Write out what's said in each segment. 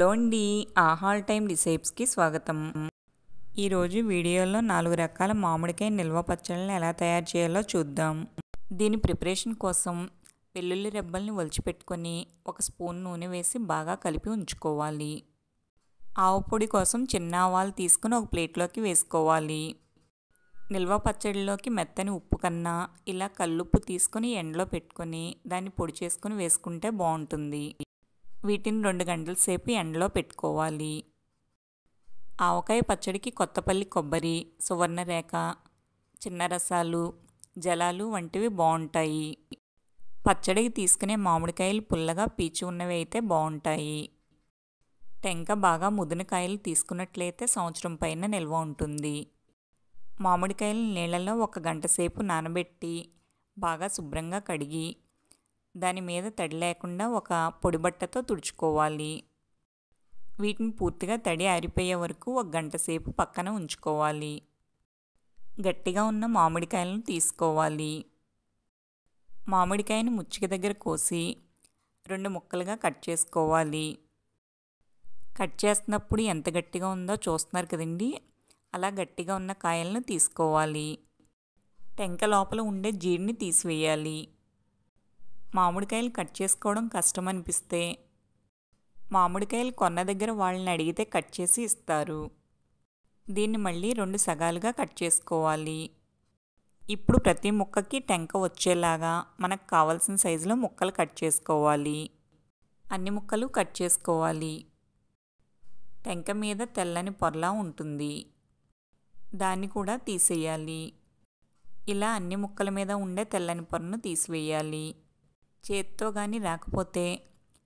hello అండి ఆహాల్ time రిసెప్ట్స్కి స్వాగతం ఈరోజు వీడియోలో నాలుగు రకాల మామిడికాయ నిల్వ పచ్చళ్ళని ఎలా తయారు చేయాలో చూద్దాం దీని ప్రిపరేషన్ కోసం వెల్లుల్లి రెబ్బల్ని ఒలిచిపెట్టుకొని ఒక స్పూన్ నూనె వేసి బాగా కలిపి ఉంచుకోవాలి ఆవు పొడి కోసం చిన్న ఆవాలు తీసుకుని ఒక ప్లేట్లోకి వేసుకోవాలి నిల్వ పచ్చడిలోకి మెత్తని ఉప్పు కన్నా ఇలా కల్లుప్పు తీసుకొని ఎండలో పెట్టుకొని దాన్ని పొడి చేసుకుని వేసుకుంటే బాగుంటుంది వీటిని రెండు గంటల సేపు ఎండలో పెట్టుకోవాలి ఆవకాయ పచ్చడికి కొత్తపల్లి కొబ్బరి సువర్ణరేఖ చిన్న రసాలు జలాలు వంటివి బాగుంటాయి పచ్చడికి తీసుకునే మామిడికాయలు పుల్లగా పీచు ఉన్నవి అయితే బాగుంటాయి టెంక బాగా ముదినకాయలు తీసుకున్నట్లయితే సంవత్సరం పైన నిల్వ ఉంటుంది మామిడికాయలు నీళ్ళలో ఒక గంట సేపు నానబెట్టి బాగా శుభ్రంగా కడిగి దాని మీద తడి లేకుండా ఒక పొడిబట్టతో తుడుచుకోవాలి వీటిని పూర్తిగా తడి ఆరిపోయే వరకు ఒక గంట సేపు పక్కన ఉంచుకోవాలి గట్టిగా ఉన్న మామిడికాయలను తీసుకోవాలి మామిడికాయను ముచ్చిక దగ్గర కోసి రెండు ముక్కలుగా కట్ చేసుకోవాలి కట్ చేస్తున్నప్పుడు ఎంత గట్టిగా ఉందో చూస్తున్నారు కదండి అలా గట్టిగా ఉన్న కాయలను తీసుకోవాలి టెంక లోపల ఉండే జీడిని తీసివేయాలి మామిడికాయలు కట్ చేసుకోవడం కష్టం అనిపిస్తే మామిడికాయలు కొన్న దగ్గర వాళ్ళని అడిగితే కట్ చేసి ఇస్తారు దీన్ని మళ్ళీ రెండు సగాలుగా కట్ చేసుకోవాలి ఇప్పుడు ప్రతి ముక్కకి టెంక వచ్చేలాగా మనకు కావాల్సిన సైజులో ముక్కలు కట్ చేసుకోవాలి అన్ని ముక్కలు కట్ చేసుకోవాలి టెంక మీద తెల్లని పొరలా ఉంటుంది దాన్ని కూడా తీసేయాలి ఇలా అన్ని ముక్కల మీద ఉండే తెల్లని పొరను తీసివేయాలి చేత్తో కానీ రాకపోతే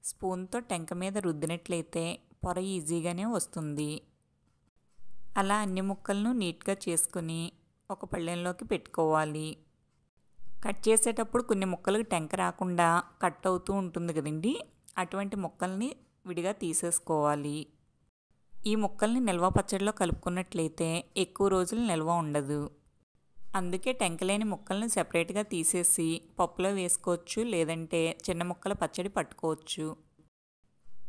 స్పూన్తో టెంక మీద రుద్దినట్లయితే పొర ఈజీగానే వస్తుంది అలా అన్ని ముక్కలను నీట్గా చేసుకుని ఒక పళ్ళెంలోకి పెట్టుకోవాలి కట్ చేసేటప్పుడు కొన్ని ముక్కలకు టెంక రాకుండా కట్ అవుతూ ఉంటుంది కదండి అటువంటి ముక్కల్ని విడిగా తీసేసుకోవాలి ఈ ముక్కల్ని నిల్వ పచ్చడిలో కలుపుకున్నట్లయితే ఎక్కువ రోజులు నిల్వ ఉండదు అందుకే టెంకలేని ముక్కలను సెపరేట్గా తీసేసి పప్పులో వేసుకోవచ్చు లేదంటే చిన్న ముక్కల పచ్చడి పట్టుకోవచ్చు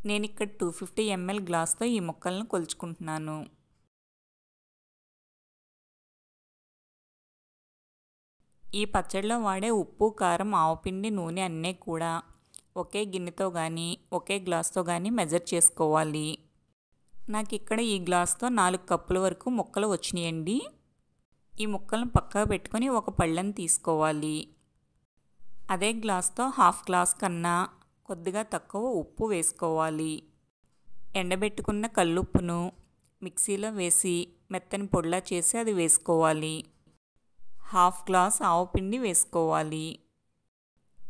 నేను ఇక్కడ టూ ఫిఫ్టీ ఎంఎల్ గ్లాస్తో ఈ ముక్కలను కొలుచుకుంటున్నాను ఈ పచ్చడిలో వాడే ఉప్పు కారం ఆవపిండి నూనె అన్నీ కూడా ఒకే గిన్నెతో కానీ ఒకే గ్లాస్తో కానీ మెజర్ చేసుకోవాలి నాకు ఇక్కడ ఈ గ్లాస్తో నాలుగు కప్పుల వరకు ముక్కలు వచ్చినాయండి ఈ ముక్కలను పక్కగా పెట్టుకొని ఒక పళ్ళను తీసుకోవాలి అదే గ్లాస్తో హాఫ్ గ్లాస్ కన్నా కొద్దిగా తక్కువ ఉప్పు వేసుకోవాలి ఎండబెట్టుకున్న కల్లుప్పును మిక్సీలో వేసి మెత్తని పొడిలా చేసి అది వేసుకోవాలి హాఫ్ గ్లాస్ ఆవు పిండి వేసుకోవాలి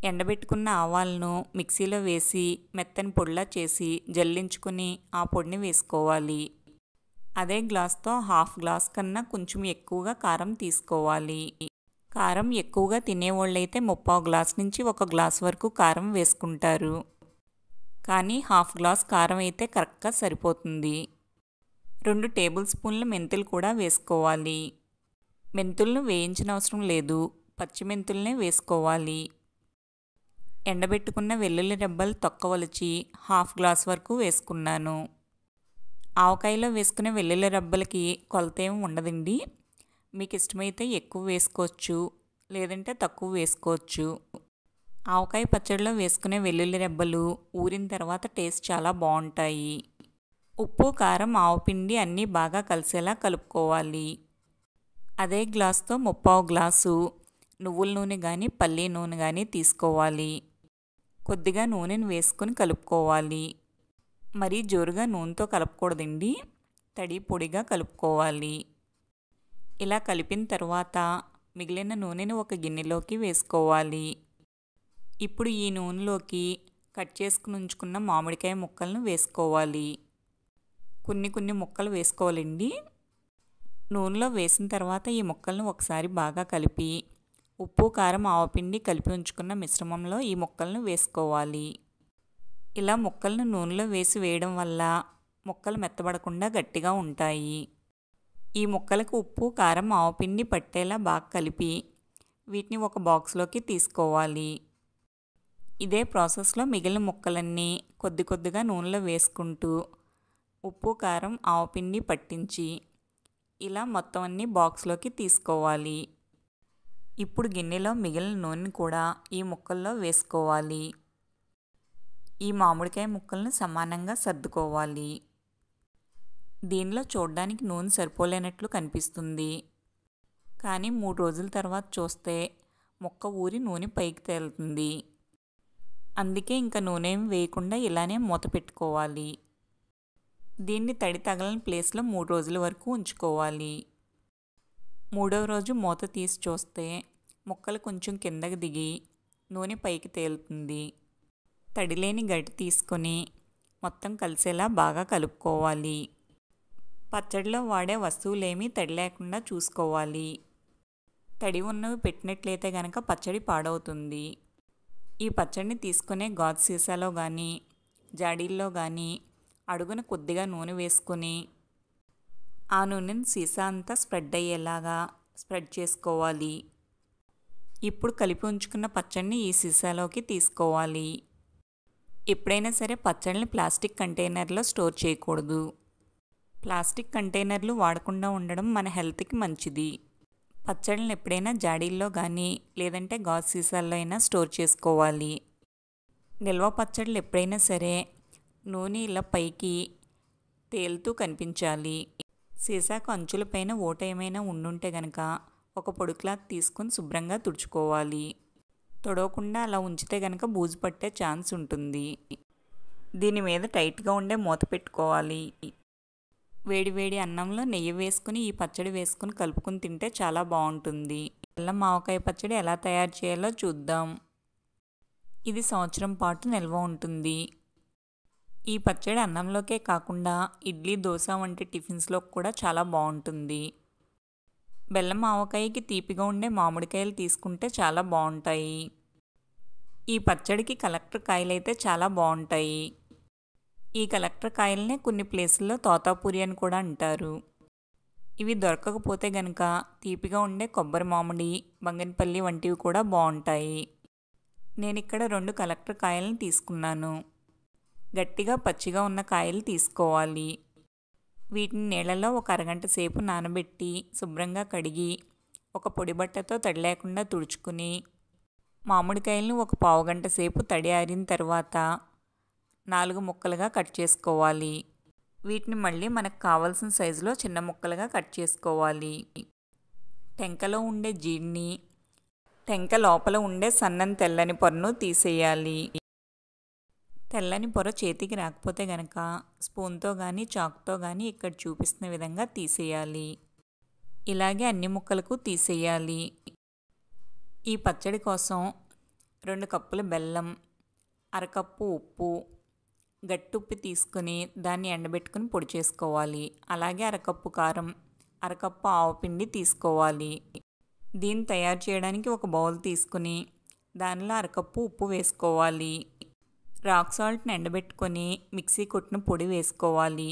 ఎండబెట్టుకున్న ఆవాలను మిక్సీలో వేసి మెత్తని పొడిలా చేసి జల్లించుకుని ఆ పొడిని వేసుకోవాలి అదే గ్లాస్తో హాఫ్ గ్లాస్ కన్నా కొంచెం ఎక్కువగా కారం తీసుకోవాలి కారం ఎక్కువగా తినేవాళ్ళైతే ముప్పావు గ్లాస్ నుంచి ఒక గ్లాస్ వరకు కారం వేసుకుంటారు కానీ హాఫ్ గ్లాస్ కారం అయితే కరెక్ట్గా సరిపోతుంది రెండు టేబుల్ స్పూన్ల మెంతులు కూడా వేసుకోవాలి మెంతులను వేయించిన అవసరం లేదు పచ్చిమెంతులనే వేసుకోవాలి ఎండబెట్టుకున్న వెల్లుల్లి రెబ్బలు తొక్కవలిచి హాఫ్ గ్లాస్ వరకు వేసుకున్నాను ఆవకాయలో వేసుకునే వెల్లుల్లి రబ్బలకి కొలత ఏమి ఉండదండి మీకు ఇష్టమైతే ఎక్కువ వేసుకోవచ్చు లేదంటే తక్కువ వేసుకోవచ్చు ఆవకాయ పచ్చడిలో వేసుకునే వెల్లుల్లి రెబ్బలు ఊరిన తర్వాత టేస్ట్ చాలా బాగుంటాయి ఉప్పు కారం పిండి అన్నీ బాగా కలిసేలా కలుపుకోవాలి అదే గ్లాస్తో ముప్పావు గ్లాసు నువ్వుల నూనె కానీ పల్లీ నూనె కానీ తీసుకోవాలి కొద్దిగా నూనెను వేసుకొని కలుపుకోవాలి మరీ జోరుగా నూనెతో కలపకూడదండి తడి పొడిగా కలుపుకోవాలి ఇలా కలిపిన తర్వాత మిగిలిన నూనెని ఒక గిన్నెలోకి వేసుకోవాలి ఇప్పుడు ఈ నూనెలోకి కట్ చేసుకుని ఉంచుకున్న మామిడికాయ ముక్కలను వేసుకోవాలి కొన్ని కొన్ని ముక్కలు వేసుకోవాలండి నూనెలో వేసిన తర్వాత ఈ ముక్కలను ఒకసారి బాగా కలిపి ఉప్పు కారం ఆవపిండి కలిపి ఉంచుకున్న మిశ్రమంలో ఈ ముక్కలను వేసుకోవాలి ఇలా ముక్కలను నూనెలో వేసి వేయడం వల్ల ముక్కలు మెత్తబడకుండా గట్టిగా ఉంటాయి ఈ ముక్కలకు ఉప్పు కారం ఆవపిండి పట్టేలా బాగా కలిపి వీటిని ఒక బాక్స్లోకి తీసుకోవాలి ఇదే ప్రాసెస్లో మిగిలిన ముక్కలన్నీ కొద్ది కొద్దిగా నూనెలో వేసుకుంటూ ఉప్పు కారం ఆవపిండి పట్టించి ఇలా మొత్తం అన్నీ బాక్స్లోకి తీసుకోవాలి ఇప్పుడు గిన్నెలో మిగిలిన నూనెని కూడా ఈ ముక్కల్లో వేసుకోవాలి ఈ మామిడికాయ ముక్కలను సమానంగా సర్దుకోవాలి దీనిలో చూడడానికి నూనె సరిపోలేనట్లు కనిపిస్తుంది కానీ మూడు రోజుల తర్వాత చూస్తే మొక్క ఊరి నూనె పైకి తేలుతుంది అందుకే ఇంకా నూనె ఏమి వేయకుండా ఇలానే మూత పెట్టుకోవాలి దీన్ని తడి తగలని ప్లేస్లో మూడు రోజుల వరకు ఉంచుకోవాలి మూడవ రోజు మూత తీసి చూస్తే ముక్కలు కొంచెం కిందకి దిగి నూనె పైకి తేలుతుంది తడిలేని గడ్డి తీసుకొని మొత్తం కలిసేలా బాగా కలుపుకోవాలి పచ్చడిలో వాడే వస్తువులేమీ తడి లేకుండా చూసుకోవాలి తడి ఉన్నవి పెట్టినట్లయితే కనుక పచ్చడి పాడవుతుంది ఈ పచ్చడిని తీసుకునే గాజు సీసాలో కానీ జాడీల్లో కానీ అడుగున కొద్దిగా నూనె వేసుకొని ఆ నూనెను సీసా అంతా స్ప్రెడ్ అయ్యేలాగా స్ప్రెడ్ చేసుకోవాలి ఇప్పుడు కలిపి ఉంచుకున్న పచ్చడిని ఈ సీసాలోకి తీసుకోవాలి ఎప్పుడైనా సరే పచ్చళ్ళని ప్లాస్టిక్ కంటైనర్లో స్టోర్ చేయకూడదు ప్లాస్టిక్ కంటైనర్లు వాడకుండా ఉండడం మన హెల్త్కి మంచిది పచ్చళ్ళని ఎప్పుడైనా జాడీల్లో కానీ లేదంటే గాజు సీసాల్లో అయినా స్టోర్ చేసుకోవాలి నిల్వ పచ్చళ్ళు ఎప్పుడైనా సరే నూనె ఇలా పైకి తేలుతూ కనిపించాలి సీసాకు అంచులపైన ఓట ఏమైనా ఉండుంటే గనక ఒక పొడుక్లా తీసుకుని శుభ్రంగా తుడుచుకోవాలి తొడవకుండా అలా ఉంచితే కనుక బూజు పట్టే ఛాన్స్ ఉంటుంది దీని మీద టైట్గా ఉండే మూత పెట్టుకోవాలి వేడివేడి అన్నంలో నెయ్యి వేసుకుని ఈ పచ్చడి వేసుకుని కలుపుకుని తింటే చాలా బాగుంటుంది బెల్లం మావకాయ పచ్చడి ఎలా తయారు చేయాలో చూద్దాం ఇది సంవత్సరం పాటు నిల్వ ఉంటుంది ఈ పచ్చడి అన్నంలోకే కాకుండా ఇడ్లీ దోశ వంటి టిఫిన్స్లో కూడా చాలా బాగుంటుంది బెల్లం ఆవకాయకి తీపిగా ఉండే మామిడికాయలు తీసుకుంటే చాలా బాగుంటాయి ఈ పచ్చడికి కలెక్టర్ కాయలు అయితే చాలా బాగుంటాయి ఈ కలెక్టర్ కాయలనే కొన్ని ప్లేసుల్లో తోతాపూరి అని కూడా అంటారు ఇవి దొరకకపోతే గనక తీపిగా ఉండే కొబ్బరి మామిడి బంగినపల్లి వంటివి కూడా బాగుంటాయి నేను ఇక్కడ రెండు కలెక్టర్ కాయలను తీసుకున్నాను గట్టిగా పచ్చిగా ఉన్న కాయలు తీసుకోవాలి వీటిని నీళ్ళలో ఒక అరగంట సేపు నానబెట్టి శుభ్రంగా కడిగి ఒక పొడి బట్టతో తడి లేకుండా తుడుచుకుని మామిడికాయలను ఒక పావు గంట సేపు తడి ఆరిన తర్వాత నాలుగు ముక్కలుగా కట్ చేసుకోవాలి వీటిని మళ్ళీ మనకు కావాల్సిన సైజులో చిన్న ముక్కలుగా కట్ చేసుకోవాలి టెంకలో ఉండే జీడిని టెంక లోపల ఉండే సన్నని తెల్లని పొరను తీసేయాలి తెల్లని పొర చేతికి రాకపోతే గనక స్పూన్తో కానీ చాక్తో కానీ ఇక్కడ చూపిస్తున్న విధంగా తీసేయాలి ఇలాగే అన్ని ముక్కలకు తీసేయాలి ఈ పచ్చడి కోసం రెండు కప్పుల బెల్లం అరకప్పు ఉప్పు గట్టుప్పి తీసుకుని దాన్ని ఎండబెట్టుకుని పొడి చేసుకోవాలి అలాగే అరకప్పు కారం అరకప్పు పిండి తీసుకోవాలి దీన్ని తయారు చేయడానికి ఒక బౌల్ తీసుకుని దానిలో అరకప్పు ఉప్పు వేసుకోవాలి రాక్ సాల్ట్ని ఎండబెట్టుకొని మిక్సీ కొట్టిన పొడి వేసుకోవాలి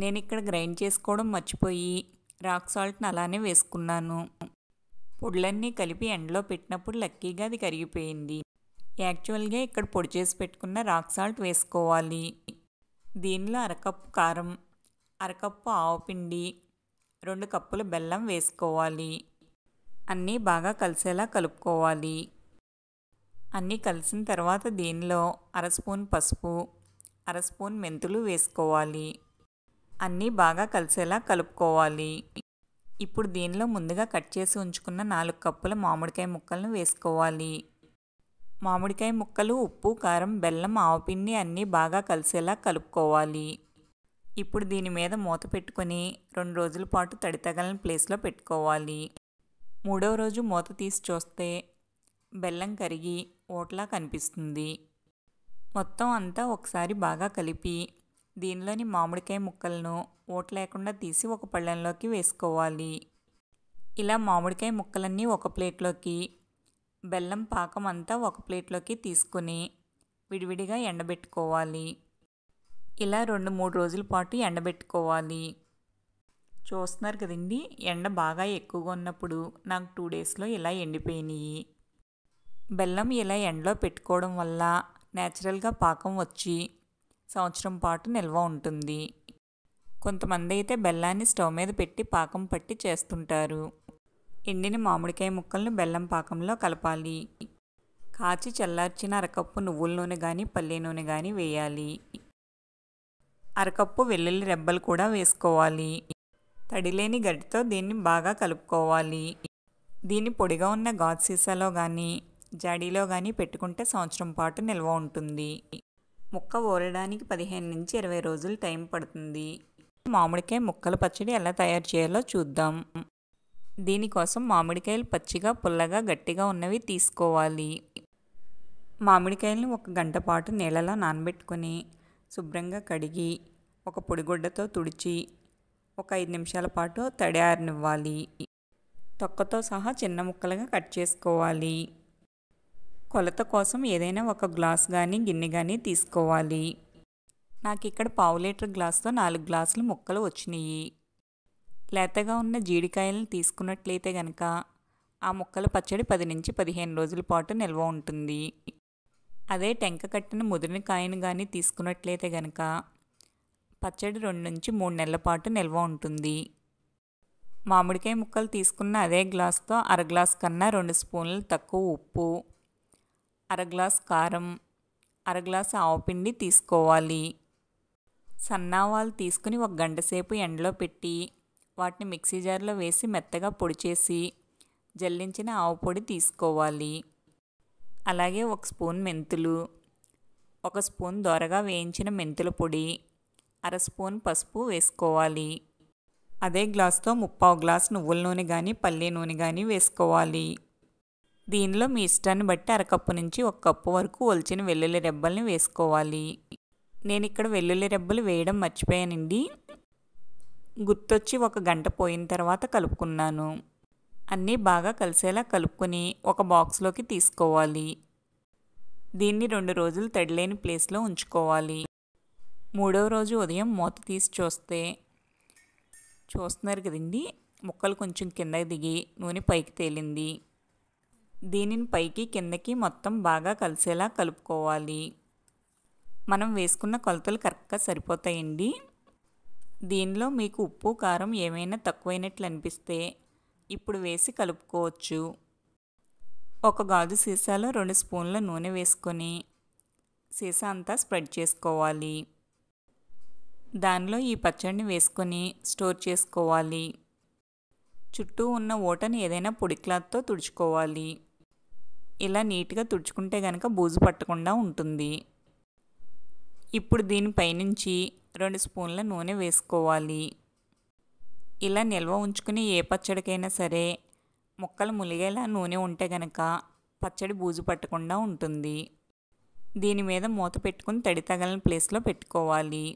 నేను ఇక్కడ గ్రైండ్ చేసుకోవడం మర్చిపోయి రాక్ సాల్ట్ని అలానే వేసుకున్నాను పొడులన్నీ కలిపి ఎండలో పెట్టినప్పుడు లక్కీగా అది కరిగిపోయింది యాక్చువల్గా ఇక్కడ పొడి చేసి పెట్టుకున్న రాక్ సాల్ట్ వేసుకోవాలి దీనిలో అరకప్పు కారం అరకప్పు ఆవపిండి రెండు కప్పుల బెల్లం వేసుకోవాలి అన్నీ బాగా కలిసేలా కలుపుకోవాలి అన్నీ కలిసిన తర్వాత దీనిలో అర స్పూన్ పసుపు అర స్పూన్ మెంతులు వేసుకోవాలి అన్నీ బాగా కలిసేలా కలుపుకోవాలి ఇప్పుడు దీనిలో ముందుగా కట్ చేసి ఉంచుకున్న నాలుగు కప్పుల మామిడికాయ ముక్కలను వేసుకోవాలి మామిడికాయ ముక్కలు ఉప్పు కారం బెల్లం ఆవపిండి అన్నీ బాగా కలిసేలా కలుపుకోవాలి ఇప్పుడు దీని మీద మూత పెట్టుకొని రెండు రోజుల పాటు తడితగలని ప్లేస్లో పెట్టుకోవాలి మూడవ రోజు మూత తీసి చూస్తే బెల్లం కరిగి ఓట్లా కనిపిస్తుంది మొత్తం అంతా ఒకసారి బాగా కలిపి దీనిలోని మామిడికాయ ముక్కలను ఓట్ లేకుండా తీసి ఒక పళ్ళెంలోకి వేసుకోవాలి ఇలా మామిడికాయ ముక్కలన్నీ ఒక ప్లేట్లోకి బెల్లం పాకం అంతా ఒక ప్లేట్లోకి తీసుకుని విడివిడిగా ఎండబెట్టుకోవాలి ఇలా రెండు మూడు రోజుల పాటు ఎండబెట్టుకోవాలి చూస్తున్నారు కదండి ఎండ బాగా ఎక్కువగా ఉన్నప్పుడు నాకు టూ డేస్లో ఇలా ఎండిపోయినాయి బెల్లం ఇలా ఎండలో పెట్టుకోవడం వల్ల న్యాచురల్గా పాకం వచ్చి సంవత్సరం పాటు నిల్వ ఉంటుంది కొంతమంది అయితే బెల్లాన్ని స్టవ్ మీద పెట్టి పాకం పట్టి చేస్తుంటారు ఎండిన మామిడికాయ ముక్కలను బెల్లం పాకంలో కలపాలి కాచి చల్లార్చిన అరకప్పు నువ్వుల నూనె కానీ పల్లె నూనె కానీ వేయాలి అరకప్పు వెల్లుల్లి రెబ్బలు కూడా వేసుకోవాలి తడిలేని గడ్డితో దీన్ని బాగా కలుపుకోవాలి దీన్ని పొడిగా ఉన్న గాజు సీసాలో కానీ జడీలో కానీ పెట్టుకుంటే సంవత్సరం పాటు నిల్వ ఉంటుంది ముక్క ఓరడానికి పదిహేను నుంచి ఇరవై రోజులు టైం పడుతుంది మామిడికాయ ముక్కల పచ్చడి ఎలా తయారు చేయాలో చూద్దాం దీనికోసం మామిడికాయలు పచ్చిగా పుల్లగా గట్టిగా ఉన్నవి తీసుకోవాలి మామిడికాయలను ఒక గంట పాటు నీళ్ళలో నానబెట్టుకొని శుభ్రంగా కడిగి ఒక పొడిగుడ్డతో తుడిచి ఒక ఐదు నిమిషాల పాటు తడి ఆరనివ్వాలి తొక్కతో సహా చిన్న ముక్కలుగా కట్ చేసుకోవాలి కొలత కోసం ఏదైనా ఒక గ్లాస్ కానీ గిన్నె కానీ తీసుకోవాలి నాకు ఇక్కడ పావు లీటర్ గ్లాస్తో నాలుగు గ్లాసులు ముక్కలు వచ్చినాయి లేతగా ఉన్న జీడికాయలను తీసుకున్నట్లయితే గనక ఆ ముక్కల పచ్చడి పది నుంచి పదిహేను రోజుల పాటు నిల్వ ఉంటుంది అదే టెంక కట్టిన ముదిరిన కాయను కానీ తీసుకున్నట్లయితే గనక పచ్చడి రెండు నుంచి మూడు నెలల పాటు నిల్వ ఉంటుంది మామిడికాయ ముక్కలు తీసుకున్న అదే గ్లాస్తో అర గ్లాస్ కన్నా రెండు స్పూన్లు తక్కువ ఉప్పు అర గ్లాస్ కారం అర గ్లాస్ ఆవపిండి తీసుకోవాలి సన్నావాలు తీసుకుని ఒక గంట సేపు ఎండలో పెట్టి వాటిని మిక్సీ జార్లో వేసి మెత్తగా పొడి చేసి జల్లించిన ఆవు పొడి తీసుకోవాలి అలాగే ఒక స్పూన్ మెంతులు ఒక స్పూన్ దొరగా వేయించిన మెంతుల పొడి అర స్పూన్ పసుపు వేసుకోవాలి అదే గ్లాస్తో ముప్పావు గ్లాస్ నువ్వుల నూనె కానీ పల్లీ నూనె కానీ వేసుకోవాలి దీనిలో మీ ఇష్టాన్ని బట్టి అరకప్పు నుంచి ఒక కప్పు వరకు ఒలిచిన వెల్లుల్లి రెబ్బల్ని వేసుకోవాలి నేను ఇక్కడ వెల్లుల్లి రెబ్బలు వేయడం మర్చిపోయానండి గుర్తొచ్చి ఒక గంట పోయిన తర్వాత కలుపుకున్నాను అన్నీ బాగా కలిసేలా కలుపుకొని ఒక బాక్స్లోకి తీసుకోవాలి దీన్ని రెండు రోజులు తడిలేని ప్లేస్లో ఉంచుకోవాలి మూడవ రోజు ఉదయం మూత తీసి చూస్తే చూస్తున్నారు కదండి ముక్కలు కొంచెం కిందకి దిగి నూనె పైకి తేలింది దీనిని పైకి కిందకి మొత్తం బాగా కలిసేలా కలుపుకోవాలి మనం వేసుకున్న కొలతలు కరెక్ట్గా సరిపోతాయండి దీనిలో మీకు ఉప్పు కారం ఏమైనా తక్కువైనట్లు అనిపిస్తే ఇప్పుడు వేసి కలుపుకోవచ్చు ఒక గాజు సీసాలో రెండు స్పూన్ల నూనె వేసుకొని సీసా అంతా స్ప్రెడ్ చేసుకోవాలి దానిలో ఈ పచ్చడిని వేసుకొని స్టోర్ చేసుకోవాలి చుట్టూ ఉన్న ఓటను ఏదైనా పొడి క్లాత్తో తుడుచుకోవాలి ఇలా నీట్గా తుడుచుకుంటే కనుక బూజు పట్టకుండా ఉంటుంది ఇప్పుడు దీనిపైనుంచి రెండు స్పూన్ల నూనె వేసుకోవాలి ఇలా నిల్వ ఉంచుకుని ఏ పచ్చడికైనా సరే ముక్కలు ములిగేలా నూనె ఉంటే గనక పచ్చడి బూజు పట్టకుండా ఉంటుంది దీని మీద మూత పెట్టుకుని తడి తగలని ప్లేస్లో పెట్టుకోవాలి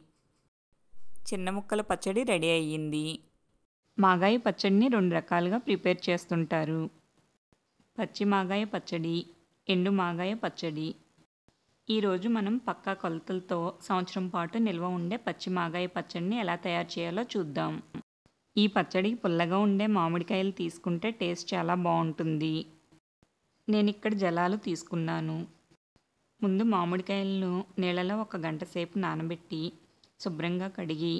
చిన్న ముక్కల పచ్చడి రెడీ అయ్యింది మాగాయి పచ్చడిని రెండు రకాలుగా ప్రిపేర్ చేస్తుంటారు పచ్చి మాగాయ పచ్చడి ఎండు మాగాయ పచ్చడి ఈరోజు మనం పక్కా కొలతలతో సంవత్సరం పాటు నిల్వ ఉండే పచ్చి మాగాయ పచ్చడిని ఎలా తయారు చేయాలో చూద్దాం ఈ పచ్చడి పుల్లగా ఉండే మామిడికాయలు తీసుకుంటే టేస్ట్ చాలా బాగుంటుంది నేను ఇక్కడ జలాలు తీసుకున్నాను ముందు మామిడికాయలను నీళ్ళలో ఒక గంట సేపు నానబెట్టి శుభ్రంగా కడిగి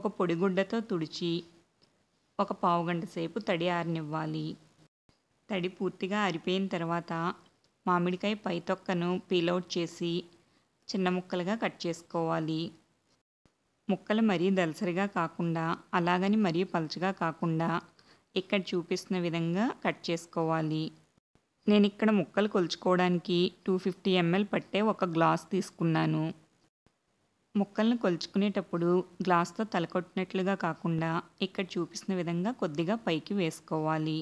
ఒక పొడిగుడ్డతో తుడిచి ఒక పావు గంట సేపు తడి ఆరనివ్వాలి తడి పూర్తిగా అరిపోయిన తర్వాత మామిడికాయ పైతొక్కను పీలౌట్ చేసి చిన్న ముక్కలుగా కట్ చేసుకోవాలి ముక్కలు మరీ దలసరిగా కాకుండా అలాగని మరీ పలచగా కాకుండా ఇక్కడ చూపిస్తున్న విధంగా కట్ చేసుకోవాలి నేను ఇక్కడ ముక్కలు కొలుచుకోవడానికి టూ ఫిఫ్టీ ఎంఎల్ పట్టే ఒక గ్లాస్ తీసుకున్నాను ముక్కలను కొలుచుకునేటప్పుడు గ్లాస్తో తలకొట్టినట్లుగా కాకుండా ఇక్కడ చూపిస్తున్న విధంగా కొద్దిగా పైకి వేసుకోవాలి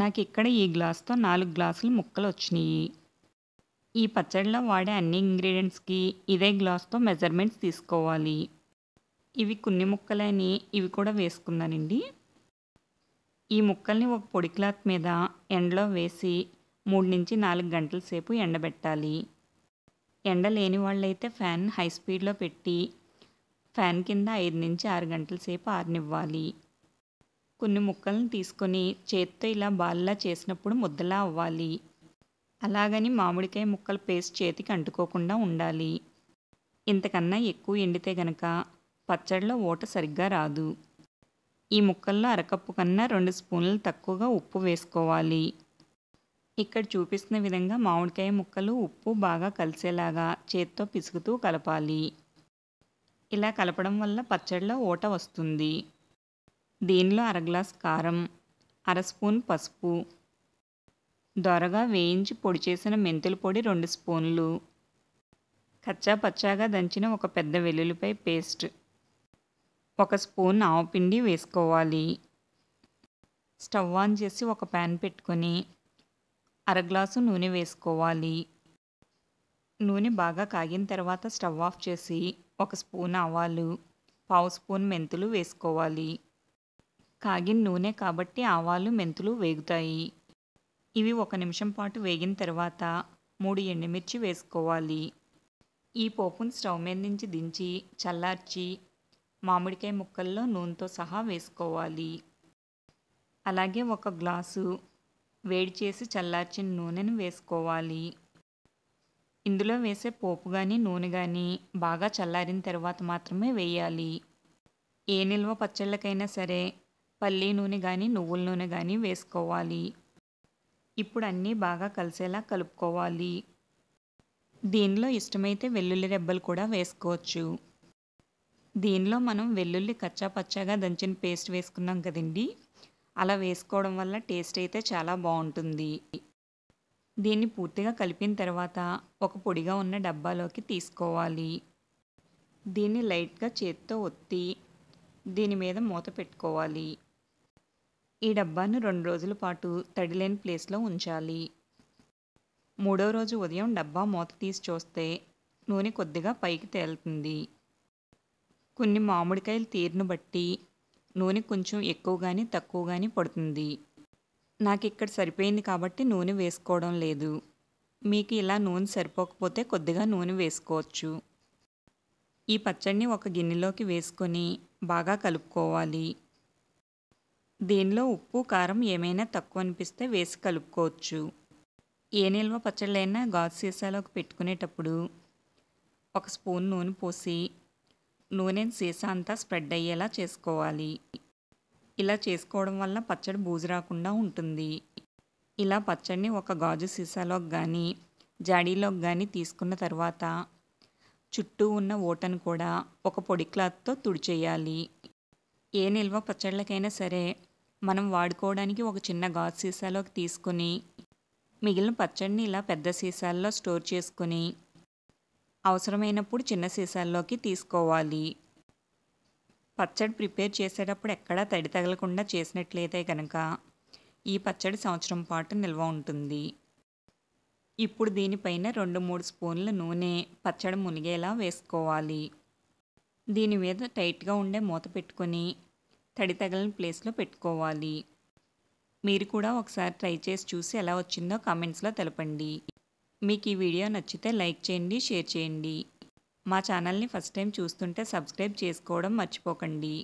నాకు ఇక్కడ ఈ గ్లాస్తో నాలుగు గ్లాసులు ముక్కలు వచ్చినాయి ఈ పచ్చడిలో వాడే అన్ని ఇంగ్రీడియంట్స్కి ఇదే గ్లాస్తో మెజర్మెంట్స్ తీసుకోవాలి ఇవి కొన్ని ముక్కలని ఇవి కూడా వేసుకున్నానండి ఈ ముక్కల్ని ఒక పొడి క్లాత్ మీద ఎండలో వేసి మూడు నుంచి నాలుగు గంటల సేపు ఎండబెట్టాలి ఎండ లేని వాళ్ళైతే ఫ్యాన్ హై స్పీడ్లో పెట్టి ఫ్యాన్ కింద ఐదు నుంచి ఆరు గంటల సేపు ఆరినివ్వాలి కొన్ని ముక్కలను తీసుకొని చేత్తో ఇలా బాల్లా చేసినప్పుడు ముద్దలా అవ్వాలి అలాగని మామిడికాయ ముక్కల పేస్ట్ చేతికి అంటుకోకుండా ఉండాలి ఇంతకన్నా ఎక్కువ ఎండితే గనక పచ్చడిలో ఓట సరిగ్గా రాదు ఈ ముక్కల్లో అరకప్పు కన్నా రెండు స్పూన్లు తక్కువగా ఉప్పు వేసుకోవాలి ఇక్కడ చూపిస్తున్న విధంగా మామిడికాయ ముక్కలు ఉప్పు బాగా కలిసేలాగా చేత్తో పిసుగుతూ కలపాలి ఇలా కలపడం వల్ల పచ్చడిలో ఓట వస్తుంది దీనిలో అర గ్లాస్ కారం అర స్పూన్ పసుపు దొరగా వేయించి పొడి చేసిన మెంతుల పొడి రెండు స్పూన్లు కచ్చా పచ్చాగా దంచిన ఒక పెద్ద వెల్లుల్లిపై పేస్ట్ ఒక స్పూన్ ఆవపిండి వేసుకోవాలి స్టవ్ ఆన్ చేసి ఒక ప్యాన్ పెట్టుకొని అర గ్లాసు నూనె వేసుకోవాలి నూనె బాగా కాగిన తర్వాత స్టవ్ ఆఫ్ చేసి ఒక స్పూన్ ఆవాలు పావు స్పూన్ మెంతులు వేసుకోవాలి కాగిన నూనె కాబట్టి ఆవాలు మెంతులు వేగుతాయి ఇవి ఒక నిమిషం పాటు వేగిన తర్వాత మూడు ఎండుమిర్చి వేసుకోవాలి ఈ పోపును స్టవ్ మీద నుంచి దించి చల్లార్చి మామిడికాయ ముక్కల్లో నూనెతో సహా వేసుకోవాలి అలాగే ఒక గ్లాసు వేడి చేసి చల్లార్చిన నూనెను వేసుకోవాలి ఇందులో వేసే పోపు కానీ నూనె కానీ బాగా చల్లారిన తర్వాత మాత్రమే వేయాలి ఏ నిల్వ పచ్చళ్ళకైనా సరే పల్లీ నూనె కానీ నువ్వుల నూనె కానీ వేసుకోవాలి ఇప్పుడు అన్నీ బాగా కలిసేలా కలుపుకోవాలి దీనిలో ఇష్టమైతే వెల్లుల్లి రెబ్బలు కూడా వేసుకోవచ్చు దీనిలో మనం వెల్లుల్లి కచ్చా పచ్చాగా దంచిన పేస్ట్ వేసుకున్నాం కదండి అలా వేసుకోవడం వల్ల టేస్ట్ అయితే చాలా బాగుంటుంది దీన్ని పూర్తిగా కలిపిన తర్వాత ఒక పొడిగా ఉన్న డబ్బాలోకి తీసుకోవాలి దీన్ని లైట్గా చేత్తో ఒత్తి దీని మీద మూత పెట్టుకోవాలి ఈ డబ్బాను రెండు రోజుల పాటు తడిలేని ప్లేస్లో ఉంచాలి మూడో రోజు ఉదయం డబ్బా మూత తీసి చూస్తే నూనె కొద్దిగా పైకి తేలుతుంది కొన్ని మామిడికాయల తీరును బట్టి నూనె కొంచెం ఎక్కువ కానీ తక్కువ కానీ పడుతుంది నాకు ఇక్కడ సరిపోయింది కాబట్టి నూనె వేసుకోవడం లేదు మీకు ఇలా నూనె సరిపోకపోతే కొద్దిగా నూనె వేసుకోవచ్చు ఈ పచ్చడిని ఒక గిన్నెలోకి వేసుకొని బాగా కలుపుకోవాలి దీనిలో ఉప్పు కారం ఏమైనా తక్కువ అనిపిస్తే వేసి కలుపుకోవచ్చు ఏ నిల్వ పచ్చళ్ళైనా గాజు సీసాలోకి పెట్టుకునేటప్పుడు ఒక స్పూన్ నూనె పోసి నూనెను సీసా అంతా స్ప్రెడ్ అయ్యేలా చేసుకోవాలి ఇలా చేసుకోవడం వల్ల పచ్చడి బూజు రాకుండా ఉంటుంది ఇలా పచ్చడిని ఒక గాజు సీసాలోకి కానీ జాడీలోకి కానీ తీసుకున్న తర్వాత చుట్టూ ఉన్న ఓటను కూడా ఒక పొడి క్లాత్తో తుడిచేయాలి ఏ నిల్వ పచ్చళ్ళకైనా సరే మనం వాడుకోవడానికి ఒక చిన్న గాజు సీసాలోకి తీసుకుని మిగిలిన పచ్చడిని ఇలా పెద్ద సీసాల్లో స్టోర్ చేసుకుని అవసరమైనప్పుడు చిన్న సీసాల్లోకి తీసుకోవాలి పచ్చడి ప్రిపేర్ చేసేటప్పుడు ఎక్కడా తడి తగలకుండా చేసినట్లయితే కనుక ఈ పచ్చడి సంవత్సరం పాటు నిల్వ ఉంటుంది ఇప్పుడు దీనిపైన రెండు మూడు స్పూన్ల నూనె పచ్చడి మునిగేలా వేసుకోవాలి దీని మీద టైట్గా ఉండే మూత పెట్టుకొని తడి తగలని ప్లేస్లో పెట్టుకోవాలి మీరు కూడా ఒకసారి ట్రై చేసి చూసి ఎలా వచ్చిందో కామెంట్స్లో తెలపండి మీకు ఈ వీడియో నచ్చితే లైక్ చేయండి షేర్ చేయండి మా ఛానల్ని ఫస్ట్ టైం చూస్తుంటే సబ్స్క్రైబ్ చేసుకోవడం మర్చిపోకండి